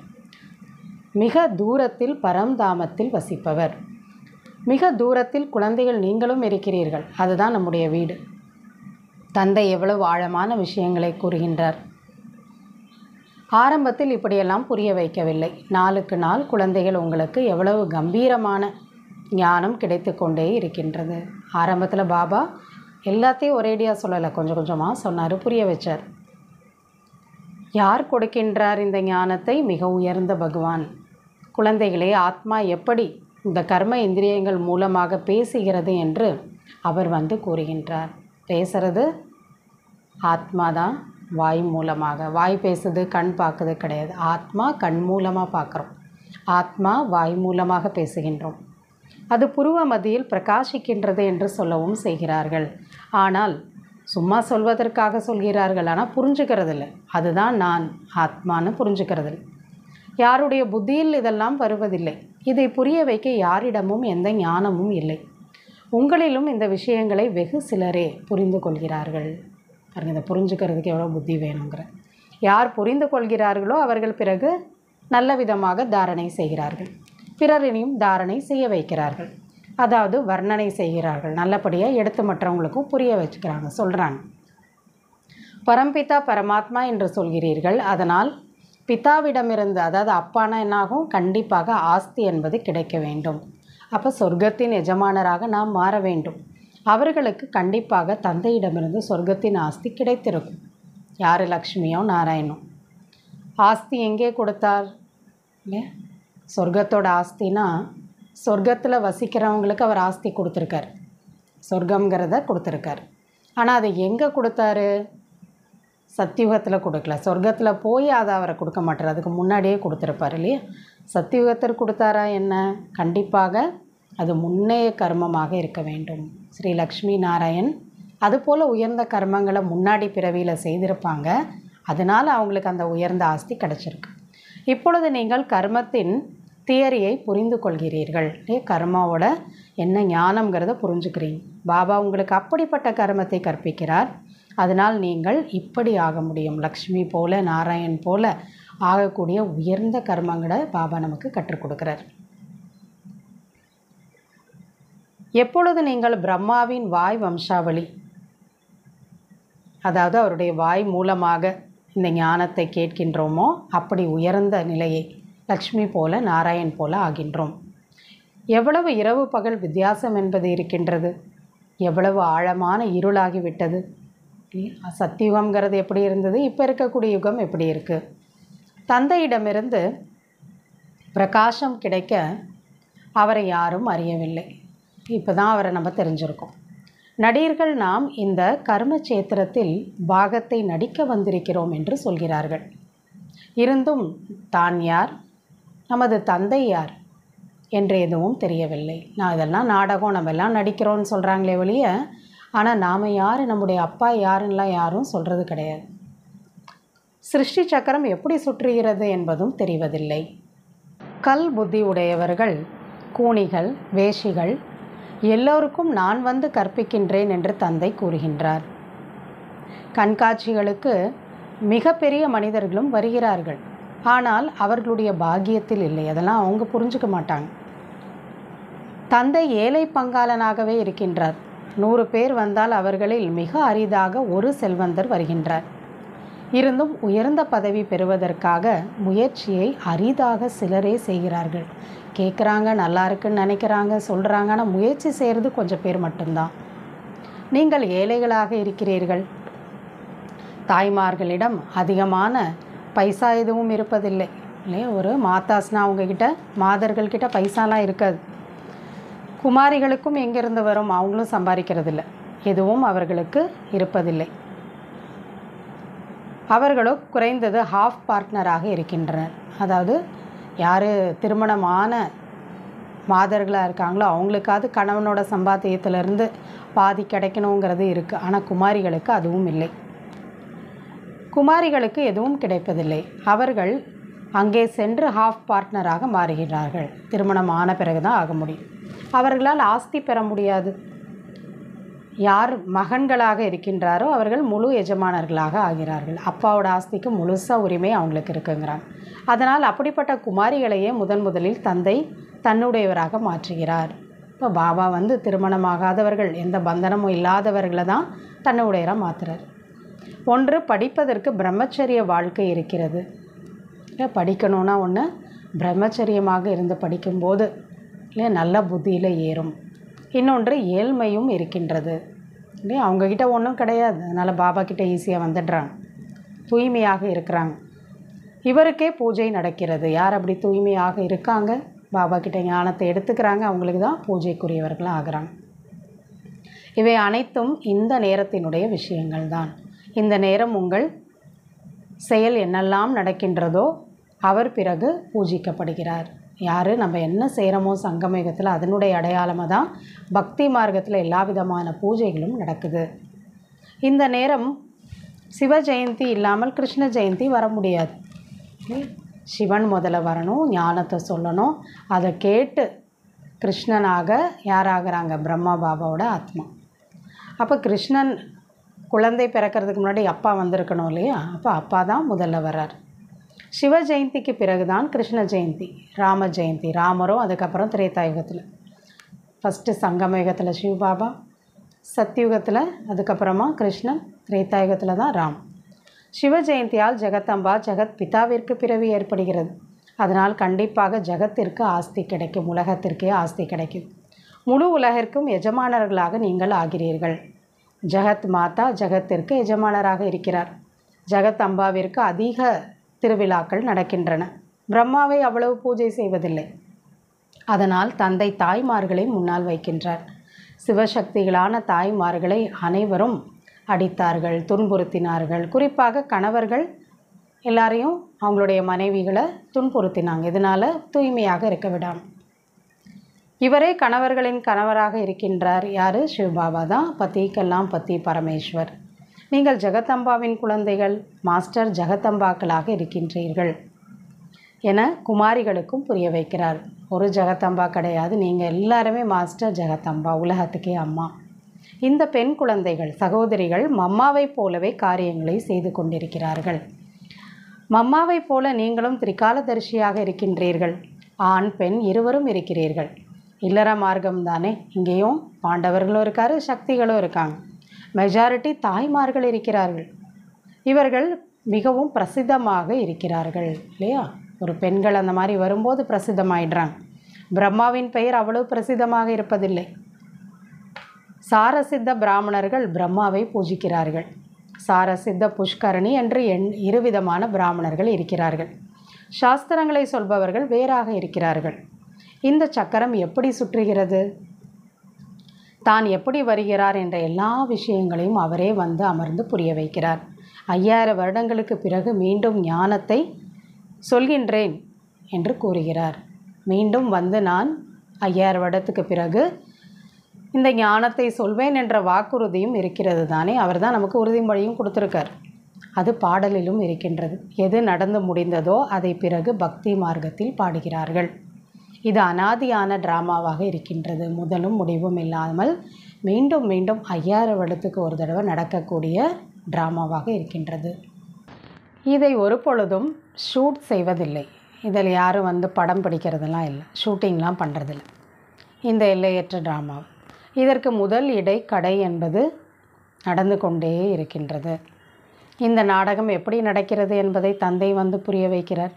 மிக தூரத்தில் பரம்தாமத்தில் வசிப்பவர் மிக தூரத்தில் குழந்தைகள் நீங்களும் இருக்கிறீர்கள் அதுதான் நம்முடைய வீடு தந்தை எவ்வளவு ஆழமான விஷயங்களை கூறுகின்றார் ஆரம்பத்தில் இப்படியெல்லாம் புரிய வைக்கவில்லை நாளுக்கு நாள் குழந்தைகள் உங்களுக்கு எவ்வளவு கம்பீரமான ஞானம் கிடைத்து கொண்டே இருக்கின்றது ஆரம்பத்தில் பாபா எல்லாத்தையும் ஒரேடியாக சொல்லலை கொஞ்சம் கொஞ்சமாக சொன்னார் புரிய வச்சார் யார் கொடுக்கின்றார் இந்த ஞானத்தை மிக உயர்ந்த பகவான் குழந்தைகளே ஆத்மா எப்படி இந்த கர்ம இந்திரியங்கள் மூலமாக பேசுகிறது என்று அவர் வந்து கூறுகின்றார் பேசுறது ஆத்மா தான் வாய் மூலமாக வாய் பேசுது கண் பார்க்குது கிடையாது ஆத்மா கண் மூலமாக பார்க்குறோம் ஆத்மா வாய் மூலமாக பேசுகின்றோம் அது புருவ மதியில் பிரகாசிக்கின்றது என்று சொல்லவும் செய்கிறார்கள் ஆனால் சும்மா சொல்வதற்காக சொல்கிறார்கள் ஆனால் புரிஞ்சுக்கிறதில்ல அதுதான் நான் ஆத்மான்னு புரிஞ்சுக்கிறதில்ல யாருடைய புத்தியில் இதெல்லாம் வருவதில்லை இதை புரிய வைக்க யாரிடமும் எந்த ஞானமும் இல்லை உங்களிலும் இந்த விஷயங்களை வெகு சிலரே புரிந்து கொள்கிறார்கள் பாருங்கள் இதை புரிஞ்சுக்கிறதுக்கு எவ்வளோ புத்தி வேணுங்கிற யார் புரிந்து கொள்கிறார்களோ அவர்கள் பிறகு நல்ல விதமாக தாரணை செய்கிறார்கள் பிறரினையும் தாரணை செய்ய வைக்கிறார்கள் அதாவது வர்ணனை செய்கிறார்கள் நல்லபடியாக எடுத்து மற்றவங்களுக்கும் புரிய வச்சுக்கிறாங்க சொல்கிறாங்க பரம்பிதா பரமாத்மா என்று சொல்கிறீர்கள் அதனால் பிதாவிடமிருந்து அதாவது அப்பானா என்னாகும் கண்டிப்பாக ஆஸ்தி என்பது கிடைக்க வேண்டும் அப்போ சொர்க்கத்தின் எஜமானராக நாம் மாற வேண்டும் அவர்களுக்கு கண்டிப்பாக தந்தையிடமிருந்து சொர்க்கத்தின் ஆஸ்தி கிடைத்திருக்கும் யார் லக்ஷ்மியோ நாராயணோ ஆஸ்தி எங்கே கொடுத்தார் இல்லையா சொர்க்கத்தோட ஆஸ்தினா சொர்க்கத்தில் வசிக்கிறவங்களுக்கு அவர் ஆஸ்தி கொடுத்துருக்கார் சொர்க்கங்கிறத கொடுத்துருக்கார் ஆனால் அதை எங்கே கொடுத்தாரு சத்தியுகத்தில் கொடுக்கல சொர்க்கத்தில் போய் அதை அவரை கொடுக்க மாட்டார் அதுக்கு முன்னாடியே கொடுத்துருப்பார் இல்லையா சத்தியுகத்தில் கொடுத்தாரா என்ன கண்டிப்பாக அது முன்னைய கர்மமாக இருக்க வேண்டும் ஸ்ரீ லக்ஷ்மி நாராயண் அதுபோல் உயர்ந்த கர்மங்களை முன்னாடி பிறவியில் செய்திருப்பாங்க அதனால் அவங்களுக்கு அந்த உயர்ந்த ஆஸ்தி கிடச்சிருக்கு இப்பொழுது நீங்கள் கர்மத்தின் தியரியை புரிந்து கொள்கிறீர்கள் கர்மாவோட என்ன ஞானம்ங்கிறத புரிஞ்சுக்கிறீங்க பாபா உங்களுக்கு அப்படிப்பட்ட கர்மத்தை கற்பிக்கிறார் அதனால் நீங்கள் இப்படி ஆக முடியும் லக்ஷ்மி போல நாராயண் போல ஆகக்கூடிய உயர்ந்த கர்மங்களை பாபா நமக்கு கற்றுக் கொடுக்குறார் எப்பொழுது நீங்கள் பிரம்மாவின் வாய் வம்சாவளி அதாவது அவருடைய வாய் மூலமாக இந்த ஞானத்தை கேட்கின்றோமோ அப்படி உயர்ந்த நிலையை லக்ஷ்மி போல நாராயண் போல ஆகின்றோம் எவ்வளவு இரவு பகல் வித்தியாசம் என்பது இருக்கின்றது எவ்வளவு ஆழமான இருளாகிவிட்டது சத்தியுகம்ங்கிறது எப்படி இருந்தது இப்போ இருக்கக்கூடிய யுகம் எப்படி இருக்குது தந்தையிடமிருந்து பிரகாசம் கிடைக்க அவரை யாரும் அறியவில்லை இப்போ தான் அவரை நம்ம தெரிஞ்சிருக்கோம் நடிகர்கள் நாம் இந்த கர்ம சேத்திரத்தில் பாகத்தை நடிக்க வந்திருக்கிறோம் என்று சொல்கிறார்கள் இருந்தும் தான் யார் நமது தந்தை யார் என்று எதுவும் தெரியவில்லை நான் இதெல்லாம் நாடகம் நம்ம எல்லாம் நடிக்கிறோன்னு சொல்கிறாங்களே ஒழிய ஆனால் நாம் யார் நம்முடைய அப்பா யாருன்னெலாம் யாரும் சொல்கிறது கிடையாது சிருஷ்டி சக்கரம் எப்படி சுற்றுகிறது என்பதும் தெரிவதில்லை கல் புத்தி உடையவர்கள் கூணிகள் வேஷிகள் எல்லோருக்கும் நான் வந்து கற்பிக்கின்றேன் என்று தந்தை கூறுகின்றார் கண்காட்சிகளுக்கு மிகப்பெரிய மனிதர்களும் வருகிறார்கள் ஆனால் அவர்களுடைய பாக்கியத்தில் இல்லை அதெல்லாம் அவங்க புரிஞ்சுக்க மாட்டாங்க தந்தை ஏழை பங்காளனாகவே இருக்கின்றார் நூறு பேர் வந்தால் அவர்களில் மிக அரிதாக ஒரு செல்வந்தர் வருகின்றார் இருந்தும் உயர்ந்த பதவி பெறுவதற்காக முயற்சியை அரிதாக சிலரே செய்கிறார்கள் கேட்குறாங்க நல்லா இருக்குன்னு நினைக்கிறாங்க சொல்கிறாங்க ஆனால் முயற்சி செய்கிறது கொஞ்சம் பேர் மட்டும்தான் நீங்கள் ஏழைகளாக இருக்கிறீர்கள் தாய்மார்களிடம் அதிகமான பைசா எதுவும் இருப்பதில்லை இல்லையா ஒரு மாத்தாஸ்னா அவங்கக்கிட்ட மாதர்கள்கிட்ட பைசாலாம் இருக்காது குமாரிகளுக்கும் எங்கேருந்து வரும் அவங்களும் சம்பாதிக்கிறதில்ல எதுவும் அவர்களுக்கு இருப்பதில்லை அவர்களும் குறைந்தது ஹாஃப் பார்ட்னராக இருக்கின்றனர் அதாவது யார் திருமணமான மாதர்களாக இருக்காங்களோ அவங்களுக்காவது கணவனோட சம்பாத்தியத்திலேருந்து பாதி கிடைக்கணுங்கிறது இருக்குது ஆனால் குமாரிகளுக்கு அதுவும் இல்லை குமாரிகளுக்கு எதுவும் கிடைப்பதில்லை அவர்கள் அங்கே சென்று ஹாஃப் பார்ட்னராக மாறுகிறார்கள் திருமணம் ஆன பிறகு தான் ஆக முடியும் அவர்களால் ஆஸ்தி பெற முடியாது யார் மகன்களாக இருக்கின்றாரோ அவர்கள் முழு எஜமானர்களாக ஆகிறார்கள் அப்பாவோட ஆஸ்திக்கு முழுசாக உரிமை அவங்களுக்கு இருக்குங்கிறாங்க அதனால் அப்படிப்பட்ட குமாரிகளையே முதன் முதலில் தந்தை தன்னுடையவராக மாற்றுகிறார் இப்போ பாபா வந்து திருமணமாகாதவர்கள் எந்த பந்தனமும் இல்லாதவர்களை தான் தன்னுடையராக மாற்றுறார் ஒன்று படிப்பதற்கு பிரம்மச்சரிய வாழ்க்கை இருக்கிறது படிக்கணும்னா ஒன்று பிரம்மச்சரியமாக இருந்து படிக்கும்போது இல்லையா நல்ல புத்தியில் ஏறும் இன்னொன்று ஏழ்மையும் இருக்கின்றது இல்லையா அவங்கக்கிட்ட ஒன்றும் கிடையாது அதனால் பாபா கிட்டே ஈஸியாக வந்துடுறாங்க தூய்மையாக இருக்கிறாங்க இவருக்கே பூஜை நடக்கிறது யார் அப்படி தூய்மையாக இருக்காங்க பாபா கிட்ட ஞானத்தை எடுத்துக்கிறாங்க அவங்களுக்கு தான் பூஜைக்குரியவர்களாக ஆகிறாங்க இவை அனைத்தும் இந்த நேரத்தினுடைய விஷயங்கள் தான் இந்த நேரம் உங்கள் செயல் என்னெல்லாம் நடக்கின்றதோ அவர் பிறகு பூஜிக்கப்படுகிறார் யார் நம்ம என்ன செய்கிறோமோ சங்கமேகத்தில் அதனுடைய அடையாளமாக தான் பக்தி மார்க்கத்தில் எல்லா விதமான பூஜைகளும் நடக்குது இந்த நேரம் சிவ ஜெயந்தி இல்லாமல் கிருஷ்ண ஜெயந்தி வர முடியாது சிவன் முதல்ல வரணும் ஞானத்தை சொல்லணும் அதை கேட்டு கிருஷ்ணனாக யாராகிறாங்க பிரம்மா பாபாவோட ஆத்மா அப்போ கிருஷ்ணன் குழந்தை பிறக்கிறதுக்கு முன்னாடி அப்பா வந்திருக்கணும் இல்லையா அப்போ அப்பா தான் முதல்ல வர்றார் சிவ ஜெயந்திக்கு பிறகு தான் கிருஷ்ண ஜெயந்தி ராம ஜெயந்தி ராமரும் அதுக்கப்புறம் திரேதாயுகத்தில் ஃபஸ்ட்டு சங்கமயுகத்தில் சிவபாபா சத்தியுகத்தில் அதுக்கப்புறமா கிருஷ்ணன் திரேதாயுகத்தில் தான் ராம் சிவ ஜெயந்தியால் ஜெகத்தம்பா ஜெகத் பிதாவிற்கு பிறவி ஏற்படுகிறது அதனால் கண்டிப்பாக ஜெகத்திற்கு ஆஸ்தி கிடைக்கும் உலகத்திற்கே ஆஸ்தி கிடைக்கும் முழு உலகிற்கும் எஜமானர்களாக நீங்கள் ஆகிறீர்கள் ஜெகத் மாதா ஜெகத்திற்கு எஜமானராக இருக்கிறார் ஜெகத் அம்பாவிற்கு அதிக திருவிழாக்கள் நடக்கின்றன பிரம்மாவை அவ்வளவு பூஜை செய்வதில்லை அதனால் தந்தை தாய்மார்களை முன்னால் வைக்கின்றார் சிவசக்திகளான தாய்மார்களை அனைவரும் அடித்தார்கள் துன்புறுத்தினார்கள் குறிப்பாக கணவர்கள் எல்லாரையும் அவங்களுடைய மனைவிகளை துன்புறுத்தினாங்க இதனால் தூய்மையாக இருக்க விடாமல் இவரே கணவர்களின் கணவராக இருக்கின்றார் யார் சிவபாபா தான் பத்திக்கெல்லாம் பத்தி பரமேஸ்வர் நீங்கள் ஜெகதம்பாவின் குழந்தைகள் மாஸ்டர் ஜெகதம்பாக்களாக இருக்கின்றீர்கள் என குமாரிகளுக்கும் புரிய வைக்கிறார் ஒரு ஜெகத்தம்பா கிடையாது நீங்கள் எல்லாருமே மாஸ்டர் ஜெகத்தம்பா உலகத்துக்கே அம்மா இந்த பெண் குழந்தைகள் சகோதரிகள் மம்மாவைப் போலவே காரியங்களை செய்து கொண்டிருக்கிறார்கள் மம்மாவைப் போல நீங்களும் திரிகாலதரிசியாக இருக்கின்றீர்கள் ஆண் பெண் இருவரும் இருக்கிறீர்கள் இல்லற மார்க்கம் தானே இங்கேயும் பாண்டவர்களும் இருக்காரு சக்திகளும் இருக்காங்க மெஜாரிட்டி தாய்மார்கள் இருக்கிறார்கள் இவர்கள் மிகவும் பிரசித்தமாக இருக்கிறார்கள் இல்லையா ஒரு பெண்கள் அந்த மாதிரி வரும்போது பிரசித்தமாயிடுறாங்க பிரம்மாவின் பெயர் அவ்வளவு பிரசித்தமாக இருப்பதில்லை சாரசித்த பிராமணர்கள் பிரம்மாவை பூஜிக்கிறார்கள் சாரசித்த புஷ்கரணி என்று எண் இருவிதமான பிராமணர்கள் இருக்கிறார்கள் சாஸ்திரங்களை சொல்பவர்கள் வேறாக இருக்கிறார்கள் இந்த சக்கரம் எப்படி சுற்றுகிறது தான் எப்படி வருகிறார் என்ற எல்லா விஷயங்களையும் அவரே வந்து அமர்ந்து புரிய வைக்கிறார் ஐயாயிரம் வருடங்களுக்கு பிறகு மீண்டும் ஞானத்தை சொல்கின்றேன் என்று கூறுகிறார் மீண்டும் வந்து நான் ஐயாயிரம் வருடத்துக்கு பிறகு இந்த ஞானத்தை சொல்வேன் என்ற வாக்குறுதியும் இருக்கிறது தானே அவர் தான் நமக்கு உறுதிமொழியும் கொடுத்துருக்கார் அது பாடலிலும் இருக்கின்றது எது நடந்து முடிந்ததோ அதை பிறகு பக்தி மார்க்கத்தில் பாடுகிறார்கள் இது அனாதியான ட்ராமாவாக இருக்கின்றது முதலும் முடிவும் இல்லாமல் மீண்டும் மீண்டும் ஐயாயிரம் வருடத்துக்கு ஒரு தடவை நடக்கக்கூடிய ட்ராமாவாக இருக்கின்றது இதை ஒரு பொழுதும் ஷூட் செய்வதில்லை இதில் யாரும் வந்து படம் பிடிக்கிறதெல்லாம் இல்லை ஷூட்டிங்லாம் பண்ணுறதில்ல இந்த எல்லையற்ற ட்ராமா இதற்கு முதல் இடை கடை என்பது நடந்து கொண்டே இருக்கின்றது இந்த நாடகம் எப்படி நடக்கிறது என்பதை தந்தை வந்து புரிய வைக்கிறார்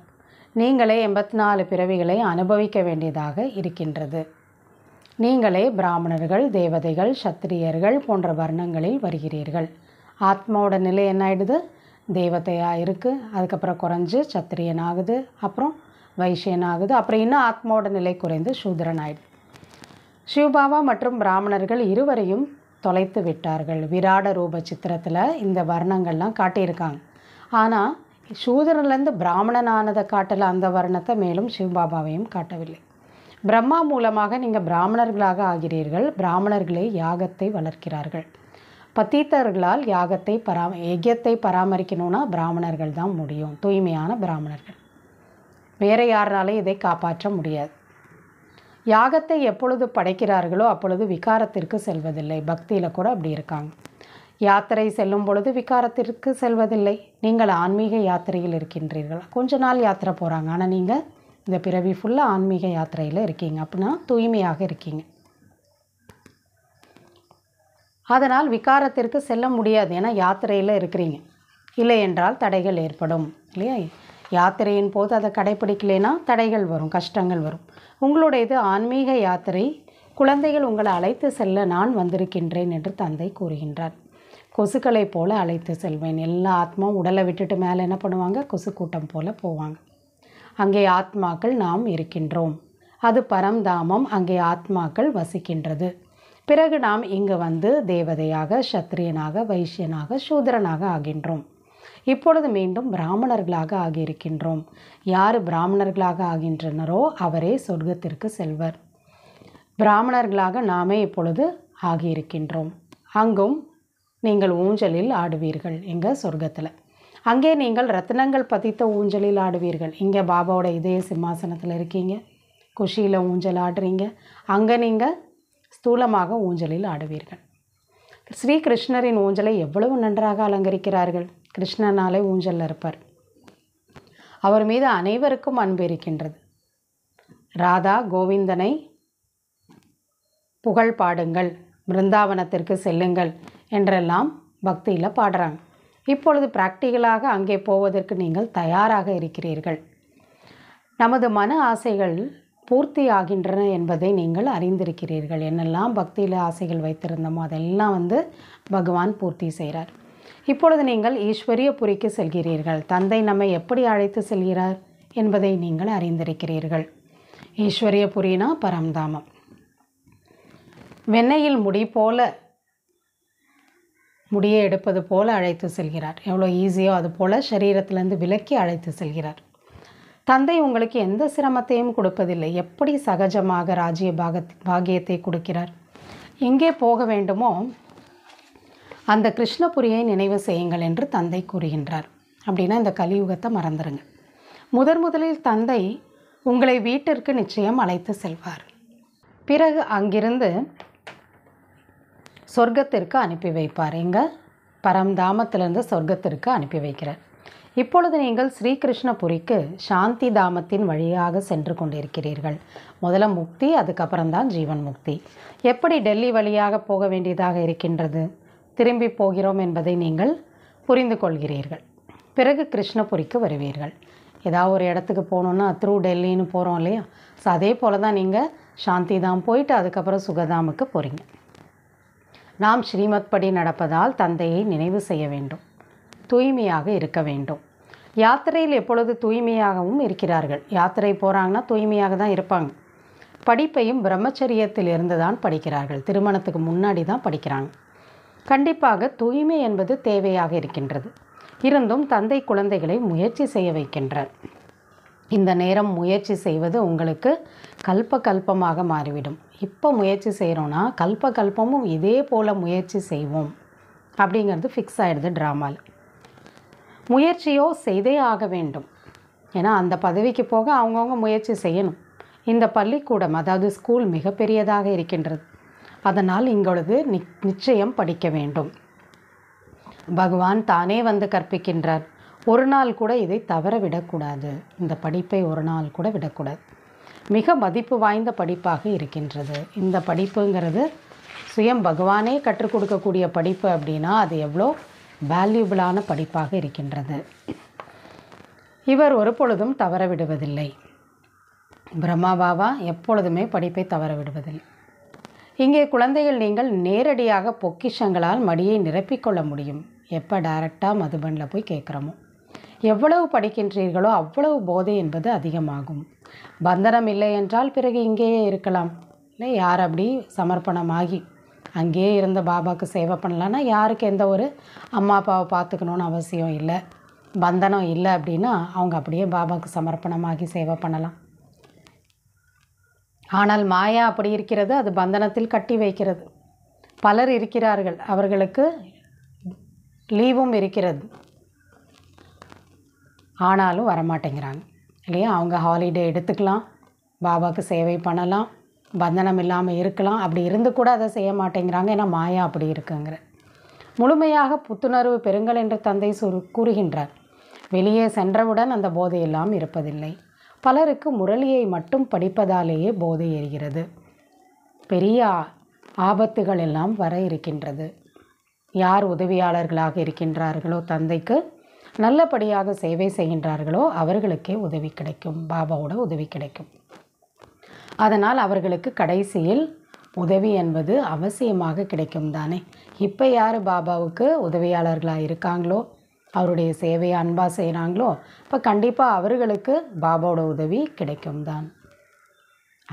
நீங்களே எண்பத்தி நாலு பிறவிகளை அனுபவிக்க வேண்டியதாக இருக்கின்றது நீங்களே பிராமணர்கள் தேவதைகள் சத்திரியர்கள் போன்ற வர்ணங்களில் வருகிறீர்கள் ஆத்மாவோட நிலை என்ன ஆயிடுது தேவதையாக இருக்குது அதுக்கப்புறம் குறைஞ்சு சத்திரியன் ஆகுது அப்புறம் வைசியன் ஆகுது அப்புறம் இன்னும் ஆத்மாவோட நிலை குறைந்து சூதரன் ஆயிடுது சிவபாபா மற்றும் பிராமணர்கள் இருவரையும் தொலைத்து விட்டார்கள் விராட ரூப சித்திரத்தில் இந்த வர்ணங்கள்லாம் காட்டியிருக்காங்க ஆனால் பிராமணன் பிராமணனானதை காட்டல அந்த வர்ணத்தை மேலும் சிவபாபாவையும் காட்டவில்லை பிரம்மா மூலமாக நீங்கள் பிராமணர்களாக ஆகிறீர்கள் பிராமணர்களே யாகத்தை வளர்க்கிறார்கள் பத்தீத்தர்களால் யாகத்தை பரா யஜத்தை பராமரிக்கணும்னா பிராமணர்கள் தான் முடியும் தூய்மையான பிராமணர்கள் வேறு யாருனாலும் இதை காப்பாற்ற முடியாது யாகத்தை எப்பொழுது படைக்கிறார்களோ அப்பொழுது விகாரத்திற்கு செல்வதில்லை பக்தியில் கூட அப்படி இருக்காங்க யாத்திரை செல்லும் பொழுது விகாரத்திற்கு செல்வதில்லை நீங்கள் ஆன்மீக யாத்திரையில் இருக்கின்றீர்கள் கொஞ்ச நாள் யாத்திரை போகிறாங்க ஆனால் நீங்கள் இந்த பிறவி ஃபுல்லாக ஆன்மீக யாத்திரையில் இருக்கீங்க அப்படின்னா தூய்மையாக இருக்கீங்க அதனால் விகாரத்திற்கு செல்ல முடியாது ஏன்னா யாத்திரையில் இருக்கிறீங்க இல்லை என்றால் தடைகள் ஏற்படும் இல்லையா யாத்திரையின் போது அதை கடைப்பிடிக்கலைன்னா தடைகள் வரும் கஷ்டங்கள் வரும் உங்களுடைய இது ஆன்மீக யாத்திரை குழந்தைகள் உங்களை அழைத்து செல்ல நான் வந்திருக்கின்றேன் என்று தந்தை கூறுகின்றார் கொசுக்களை போல் அழைத்து செல்வேன் எல்லா ஆத்மாவும் உடலை விட்டுட்டு மேலே என்ன பண்ணுவாங்க கொசு கூட்டம் போல் போவாங்க அங்கே ஆத்மாக்கள் நாம் இருக்கின்றோம் அது பரம்தாமம் அங்கே ஆத்மாக்கள் வசிக்கின்றது பிறகு நாம் இங்கு வந்து தேவதையாக சத்திரியனாக வைசியனாக சூதரனாக ஆகின்றோம் இப்பொழுது மீண்டும் பிராமணர்களாக ஆகியிருக்கின்றோம் யார் பிராமணர்களாக ஆகின்றனரோ அவரே சொர்க்கத்திற்கு செல்வர் பிராமணர்களாக நாமே இப்பொழுது ஆகியிருக்கின்றோம் அங்கும் நீங்கள் ஊஞ்சலில் ஆடுவீர்கள் எங்கள் சொர்க்கத்தில் அங்கே நீங்கள் ரத்னங்கள் பதித்த ஊஞ்சலில் ஆடுவீர்கள் இங்கே பாபாவோட இதய சிம்மாசனத்தில் இருக்கீங்க குஷியில் ஊஞ்சல் ஆடுறீங்க அங்கே நீங்கள் ஸ்தூலமாக ஊஞ்சலில் ஆடுவீர்கள் ஸ்ரீ கிருஷ்ணரின் ஊஞ்சலை எவ்வளவு நன்றாக அலங்கரிக்கிறார்கள் கிருஷ்ணனாலே ஊஞ்சலில் இருப்பார் அவர் மீது அனைவருக்கும் அன்பு இருக்கின்றது ராதா கோவிந்தனை புகழ் பாடுங்கள் பிருந்தாவனத்திற்கு செல்லுங்கள் என்றெல்லாம் பக்தியில் பாடுறாங்க இப்பொழுது பிராக்டிகலாக அங்கே போவதற்கு நீங்கள் தயாராக இருக்கிறீர்கள் நமது மன ஆசைகள் பூர்த்தி ஆகின்றன என்பதை நீங்கள் அறிந்திருக்கிறீர்கள் என்னெல்லாம் பக்தியில் ஆசைகள் வைத்திருந்தோமோ அதெல்லாம் வந்து பகவான் பூர்த்தி செய்கிறார் இப்பொழுது நீங்கள் ஈஸ்வரிய புரிக்கு செல்கிறீர்கள் தந்தை நம்மை எப்படி அழைத்து செல்கிறார் என்பதை நீங்கள் அறிந்திருக்கிறீர்கள் ஈஸ்வரிய புரினா பரம்தாமம் வெண்ணையில் முடி போல முடியை எடுப்பது போல அழைத்து செல்கிறார் எவ்வளோ ஈஸியோ அது போல் சரீரத்திலேருந்து விலக்கி அழைத்து செல்கிறார் தந்தை உங்களுக்கு எந்த சிரமத்தையும் கொடுப்பதில்லை எப்படி சகஜமாக ராஜ்ய பாகத் பாகியத்தை கொடுக்கிறார் எங்கே போக வேண்டுமோ அந்த கிருஷ்ணபுரியை நினைவு செய்யுங்கள் என்று தந்தை கூறுகின்றார் அப்படின்னா இந்த கலியுகத்தை மறந்துடுங்க முதன் முதலில் தந்தை உங்களை வீட்டிற்கு நிச்சயம் அழைத்து செல்வார் பிறகு அங்கிருந்து சொர்க்கத்திற்கு அனுப்பி வைப்பார் எங்கள் பரம்தாமத்திலிருந்து சொர்க்கத்திற்கு அனுப்பி வைக்கிறார் இப்பொழுது நீங்கள் ஸ்ரீகிருஷ்ணபுரிக்கு சாந்தி தாமத்தின் வழியாக சென்று கொண்டிருக்கிறீர்கள் முதல்ல முக்தி அதுக்கப்புறம்தான் ஜீவன் முக்தி எப்படி டெல்லி வழியாக போக வேண்டியதாக இருக்கின்றது திரும்பி போகிறோம் என்பதை நீங்கள் புரிந்து கொள்கிறீர்கள் பிறகு கிருஷ்ணபுரிக்கு வருவீர்கள் ஏதாவது ஒரு இடத்துக்கு போகணுன்னா த்ரூ டெல்லின்னு போகிறோம் இல்லையா ஸோ அதே போல் தான் நீங்கள் சாந்தி தாம் போயிட்டு அதுக்கப்புறம் சுகதாமுக்கு போகிறீங்க நாம் ஸ்ரீமத் படி நடப்பதால் தந்தையை நினைவு செய்ய வேண்டும் தூய்மையாக இருக்க வேண்டும் யாத்திரையில் எப்பொழுது தூய்மையாகவும் இருக்கிறார்கள் யாத்திரை போகிறாங்கன்னா தூய்மையாக தான் இருப்பாங்க படிப்பையும் பிரம்மச்சரியத்தில் இருந்து தான் படிக்கிறார்கள் திருமணத்துக்கு முன்னாடி தான் படிக்கிறாங்க கண்டிப்பாக தூய்மை என்பது தேவையாக இருக்கின்றது இருந்தும் தந்தை குழந்தைகளை முயற்சி செய்ய வைக்கின்றார் இந்த நேரம் முயற்சி செய்வது உங்களுக்கு கல்ப கல்பமாக மாறிவிடும் இப்போ முயற்சி செய்கிறோன்னா கல்ப கல்பமும் இதே போல் முயற்சி செய்வோம் அப்படிங்கிறது ஃபிக்ஸ் ஆகிடுது ட்ராமாவில் முயற்சியோ செய்தே ஆக வேண்டும் ஏன்னா அந்த பதவிக்கு போக அவங்கவுங்க முயற்சி செய்யணும் இந்த பள்ளிக்கூடம் அதாவது ஸ்கூல் மிகப்பெரியதாக இருக்கின்றது அதனால் இங்கொழுது நிச்சயம் படிக்க வேண்டும் பகவான் தானே வந்து கற்பிக்கின்றார் ஒரு நாள் கூட இதை தவற விடக்கூடாது இந்த படிப்பை ஒரு நாள் கூட விடக்கூடாது மிக மதிப்பு வாய்ந்த படிப்பாக இருக்கின்றது இந்த படிப்புங்கிறது சுயம் பகவானே கற்றுக் கொடுக்கக்கூடிய படிப்பு அப்படின்னா அது எவ்வளோ வேல்யூபிளான படிப்பாக இருக்கின்றது இவர் ஒரு பொழுதும் தவற விடுவதில்லை பிரம்மா பாபா எப்பொழுதுமே படிப்பை தவற விடுவதில்லை இங்கே குழந்தைகள் நீங்கள் நேரடியாக பொக்கிஷங்களால் மடியை நிரப்பிக்கொள்ள முடியும் எப்போ டைரெக்டாக மதுபனில் போய் கேட்குறோமோ எவ்வளவு படிக்கின்றீர்களோ அவ்வளவு போதை என்பது அதிகமாகும் பந்தனம் இல்லை என்றால் பிறகு இங்கேயே இருக்கலாம் இல்லை யார் அப்படி சமர்ப்பணமாகி அங்கேயே இருந்த பாபாவுக்கு சேவை பண்ணலான்னா யாருக்கு எந்த ஒரு அம்மா அப்பாவை பார்த்துக்கணுன்னு அவசியம் இல்லை பந்தனம் இல்லை அப்படின்னா அவங்க அப்படியே பாபாவுக்கு சமர்ப்பணமாகி சேவை பண்ணலாம் ஆனால் மாயா அப்படி இருக்கிறது அது பந்தனத்தில் கட்டி வைக்கிறது பலர் இருக்கிறார்கள் அவர்களுக்கு லீவும் இருக்கிறது ஆனாலும் வரமாட்டேங்கிறாங்க இல்லையா அவங்க ஹாலிடே எடுத்துக்கலாம் பாபாவுக்கு சேவை பண்ணலாம் பந்தனம் இல்லாமல் இருக்கலாம் அப்படி இருந்து கூட அதை செய்ய மாட்டேங்கிறாங்க ஏன்னா மாயா அப்படி இருக்குங்கிற முழுமையாக புத்துணர்வு பெறுங்கள் என்று தந்தை சுரு கூறுகின்றார் வெளியே சென்றவுடன் அந்த போதையெல்லாம் இருப்பதில்லை பலருக்கு முரளியை மட்டும் படிப்பதாலேயே போதை எரிகிறது பெரிய ஆபத்துகள் எல்லாம் வர இருக்கின்றது யார் உதவியாளர்களாக இருக்கின்றார்களோ தந்தைக்கு நல்லபடியாக சேவை செய்கின்றார்களோ அவர்களுக்கே உதவி கிடைக்கும் பாபாவோட உதவி கிடைக்கும் அதனால் அவர்களுக்கு கடைசியில் உதவி என்பது அவசியமாக கிடைக்கும் தானே இப்போ யார் பாபாவுக்கு உதவியாளர்களாக இருக்காங்களோ அவருடைய சேவையை அன்பாக செய்கிறாங்களோ இப்போ கண்டிப்பாக அவர்களுக்கு பாபாவோட உதவி கிடைக்கும் தான்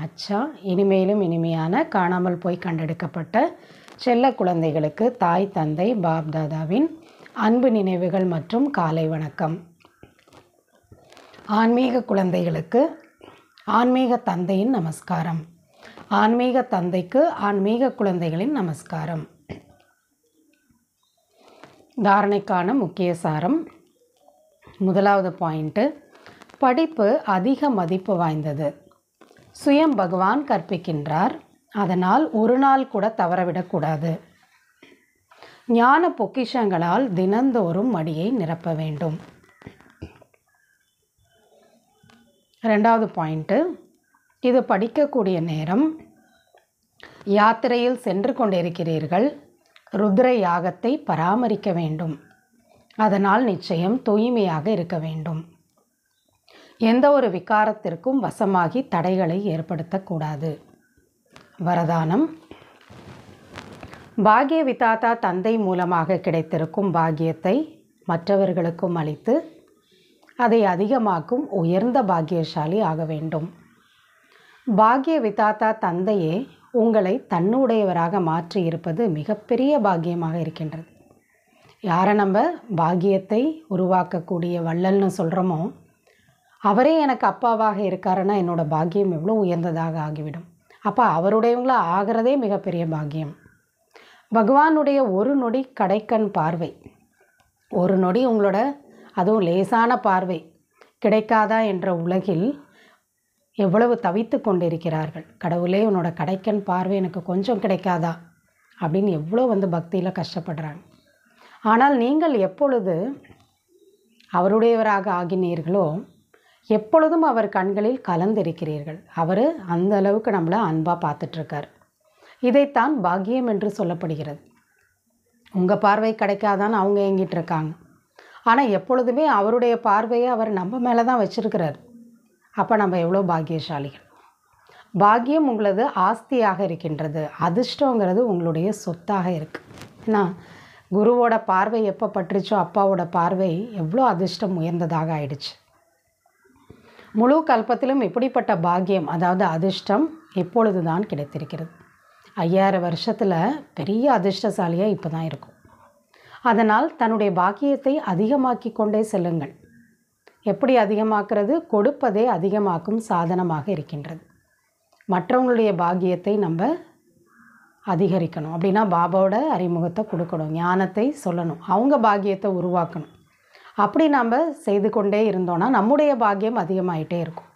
அச்சா இனிமேலும் இனிமையான காணாமல் போய் கண்டெடுக்கப்பட்ட செல்ல குழந்தைகளுக்கு தாய் தந்தை பாப் தாதாவின் அன்பு நினைவுகள் மற்றும் காலை வணக்கம் ஆன்மீக குழந்தைகளுக்கு ஆன்மீக தந்தையின் நமஸ்காரம் ஆன்மீக தந்தைக்கு ஆன்மீக குழந்தைகளின் நமஸ்காரம் தாரணைக்கான முக்கிய சாரம் முதலாவது பாயிண்ட்டு படிப்பு அதிக மதிப்பு வாய்ந்தது சுயம் பகவான் கற்பிக்கின்றார் அதனால் ஒரு நாள் கூட தவறவிடக்கூடாது ஞான பொக்கிஷங்களால் தினந்தோறும் மடியை நிரப்ப வேண்டும் ரெண்டாவது பாயிண்ட்டு இது படிக்கக்கூடிய நேரம் யாத்திரையில் சென்று கொண்டிருக்கிறீர்கள் ருத்ர யாகத்தை பராமரிக்க வேண்டும் அதனால் நிச்சயம் தூய்மையாக இருக்க வேண்டும் எந்த ஒரு விகாரத்திற்கும் வசமாகி தடைகளை ஏற்படுத்தக்கூடாது வரதானம் பாகிய விதாதா தந்தை மூலமாக கிடைத்திருக்கும் பாகியத்தை மற்றவர்களுக்கும் அளித்து அதை அதிகமாக்கும் உயர்ந்த பாக்கியசாலி ஆக வேண்டும் பாகிய விதாத்தா தந்தையே உங்களை தன்னுடையவராக மாற்றி இருப்பது மிகப்பெரிய பாக்கியமாக இருக்கின்றது யாரை நம்ம பாக்கியத்தை உருவாக்கக்கூடிய வள்ளல்னு சொல்கிறோமோ அவரே எனக்கு அப்பாவாக இருக்காருன்னா என்னோடய பாக்கியம் எவ்வளோ உயர்ந்ததாக ஆகிவிடும் அப்போ அவருடையவங்களாக ஆகிறதே மிகப்பெரிய பாக்கியம் பகவானுடைய ஒரு நொடி கடைக்கண் பார்வை ஒரு நொடி உங்களோட அதுவும் லேசான பார்வை கிடைக்காதா என்ற உலகில் எவ்வளவு தவித்து கொண்டிருக்கிறார்கள் கடவுளே உன்னோட கடைக்கண் பார்வை எனக்கு கொஞ்சம் கிடைக்காதா அப்படின்னு எவ்வளோ வந்து பக்தியில் கஷ்டப்படுறாங்க ஆனால் நீங்கள் எப்பொழுது அவருடையவராக ஆகினீர்களோ எப்பொழுதும் அவர் கண்களில் கலந்திருக்கிறீர்கள் அவர் அந்த அளவுக்கு நம்மளை அன்பாக பார்த்துட்ருக்கார் இதைத்தான் பாக்கியம் என்று சொல்லப்படுகிறது உங்கள் பார்வை கிடைக்காதான்னு அவங்க ஏங்கிட்டு இருக்காங்க ஆனால் எப்பொழுதுமே அவருடைய பார்வையை அவர் நம்ம மேலே தான் வச்சுருக்கிறார் அப்போ நம்ம எவ்வளோ பாக்கியசாலிகள் பாக்கியம் உங்களது ஆஸ்தியாக இருக்கின்றது அதிர்ஷ்டங்கிறது உங்களுடைய சொத்தாக இருக்குது ஏன்னா குருவோட பார்வை எப்போ பற்றுச்சோ அப்பாவோட பார்வை எவ்வளோ அதிர்ஷ்டம் உயர்ந்ததாக ஆயிடுச்சு முழு கல்பத்திலும் இப்படிப்பட்ட பாக்கியம் அதாவது அதிர்ஷ்டம் இப்பொழுது தான் கிடைத்திருக்கிறது ஐயாயிரம் வருஷத்தில் பெரிய அதிர்ஷ்டசாலியாக இப்போ தான் இருக்கும் அதனால் தன்னுடைய பாக்கியத்தை அதிகமாக்கி கொண்டே செல்லுங்கள் எப்படி அதிகமாக்குறது கொடுப்பதே அதிகமாக்கும் சாதனமாக இருக்கின்றது மற்றவங்களுடைய பாக்கியத்தை நம்ம அதிகரிக்கணும் அப்படின்னா பாபாவோட அறிமுகத்தை கொடுக்கணும் ஞானத்தை சொல்லணும் அவங்க பாக்கியத்தை உருவாக்கணும் அப்படி நாம் செய்து கொண்டே இருந்தோன்னா நம்முடைய பாக்கியம் அதிகமாயிட்டே இருக்கும்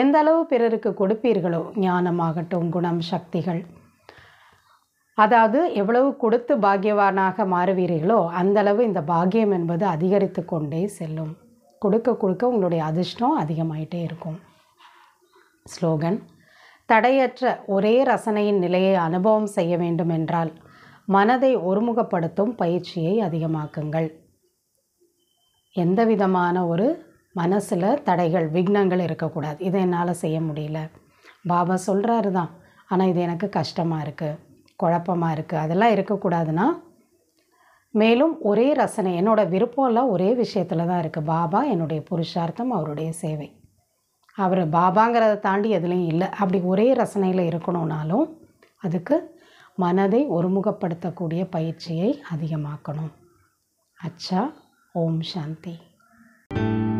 எந்த அளவு பிறருக்கு கொடுப்பீர்களோ ஞானமாகட்டும் குணம் சக்திகள் அதாவது எவ்வளவு கொடுத்து பாக்கியவானாக மாறுவீர்களோ அந்தளவு இந்த பாக்கியம் என்பது அதிகரித்து கொண்டே செல்லும் கொடுக்க கொடுக்க உங்களுடைய அதிர்ஷ்டம் அதிகமாயிட்டே இருக்கும் ஸ்லோகன் தடையற்ற ஒரே ரசனையின் நிலையை அனுபவம் செய்ய வேண்டும் என்றால் மனதை ஒருமுகப்படுத்தும் பயிற்சியை அதிகமாக்குங்கள் எந்த விதமான ஒரு மனசில் தடைகள் விக்னங்கள் இருக்கக்கூடாது இதை என்னால் செய்ய முடியல பாபா சொல்கிறாரு தான் ஆனால் இது எனக்கு கஷ்டமாக இருக்குது குழப்பமாக இருக்குது அதெல்லாம் இருக்கக்கூடாதுன்னா மேலும் ஒரே ரசனை என்னோடய விருப்பம்லாம் ஒரே விஷயத்தில் தான் இருக்குது பாபா என்னுடைய புருஷார்த்தம் அவருடைய சேவை அவர் பாபாங்கிறத தாண்டி எதுலேயும் இல்லை அப்படி ஒரே ரசனையில் இருக்கணும்னாலும் அதுக்கு மனதை ஒருமுகப்படுத்தக்கூடிய பயிற்சியை அதிகமாக்கணும் அச்சா ஓம் சாந்தி